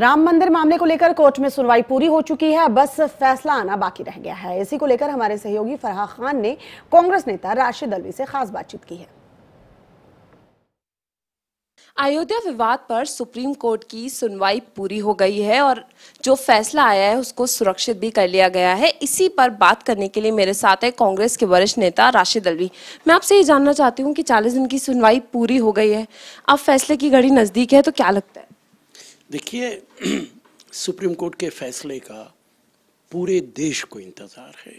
رام مندر معاملے کو لے کر کورٹ میں سنوائی پوری ہو چکی ہے بس فیصلہ آنا باقی رہ گیا ہے اسی کو لے کر ہمارے سہیوگی فرحہ خان نے نیتا راشد الوی سے خاص بات چیت کی ہے ویواد پر سپریم کورٹ کی سنوائی پوری ہو گئی ہے اور جو فیصلہ آیا ہے اس کو سرکشت بھی کر لیا گیا ہے اسی پر بات کرنے کے لیے میرے ساتھ ہے کانگریس کے ورش نیتا راشد الوی میں آپ سے یہ جاننا چاہتی ہوں کہ چالیس دن کی سنوائی پوری ہو گئی ہے اب فیصلے کی گھڑی نزدیک ہے تو کیا لگتا ہے دیکھیے سپریم کورٹ کے فیصلے کا پورے دیش کو انتظار ہے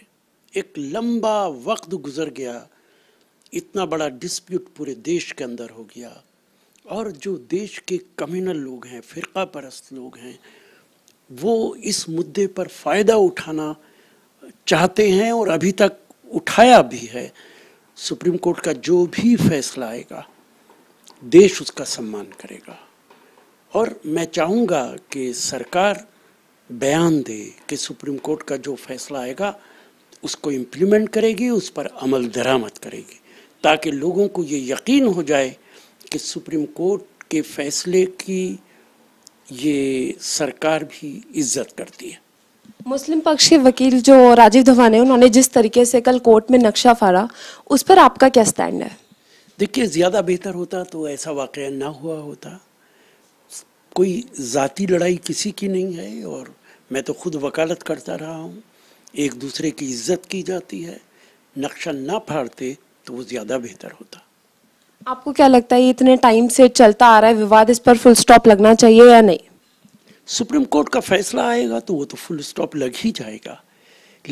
ایک لمبا وقت گزر گیا اتنا بڑا ڈسپیوٹ پورے دیش کے اندر ہو گیا اور جو دیش کے کمیونل لوگ ہیں فرقہ پرست لوگ ہیں وہ اس مدے پر فائدہ اٹھانا چاہتے ہیں اور ابھی تک اٹھایا بھی ہے سپریم کورٹ کا جو بھی فیصلہ آئے گا دیش اس کا سمان کرے گا اور میں چاہوں گا کہ سرکار بیان دے کہ سپریم کورٹ کا جو فیصلہ آئے گا اس کو امپلیمنٹ کرے گی اس پر عمل درآمد کرے گی تاکہ لوگوں کو یہ یقین ہو جائے کہ سپریم کورٹ کے فیصلے کی یہ سرکار بھی عزت کرتی ہے مسلم پکش وکیل جو راجیو دھوان ہیں انہوں نے جس طریقے سے کل کورٹ میں نقشہ پھاڑا اس پر آپ کا کیا سٹینڈ ہے دیکھیے زیادہ بہتر ہوتا تو ایسا واقعہ نہ ہوا ہوتا کوئی ذاتی لڑائی کسی کی نہیں ہے اور میں تو خود وکالت کرتا رہا ہوں ایک دوسرے کی عزت کی جاتی ہے نقشہ نہ پھاڑتے تو وہ زیادہ بہتر ہوتا آپ کو کیا لگتا ہے یہ اتنے ٹائم سے چلتا آ رہا ہے وواد اس پر فل سٹاپ لگنا چاہیے یا نہیں سپریم کورٹ کا فیصلہ آئے گا تو وہ تو فل سٹاپ لگ ہی جائے گا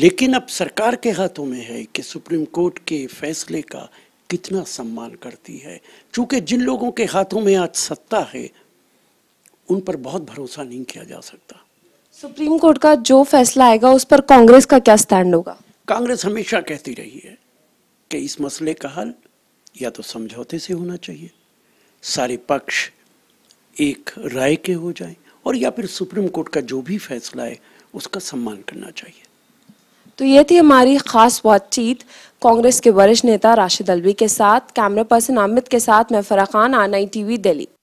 لیکن اب سرکار کے ہاتھوں میں ہے کہ سپریم کورٹ کے فیصلے کا کتنا سمان کرتی ہے چونکہ جن لوگوں کے ہاتھوں میں آج ستہ ہے ان پر بہت بھروسہ نہیں کیا جا سکتا سپریم کورٹ کا جو فیصلہ آئے گا اس پر کانگریس کا کیا سٹینڈ ہوگا کانگریس ہمیشہ کہتی رہی ہے کہ اس مسئلے کا حل یا تو سمجھوتے سے ہونا چاہیے سارے پکش ایک رائے کے ہو جائیں اور یا پھر سپریم کورٹ کا جو بھی فیصلہ ہے اس کا سمان کرنا چاہیے تو یہ تھی ہماری خاص بات چیت کانگریس کے ورش نیتا راشد الوی کے ساتھ کیمرہ پرسن عامد کے ساتھ میں فراخان آن آئی ٹی وی دلی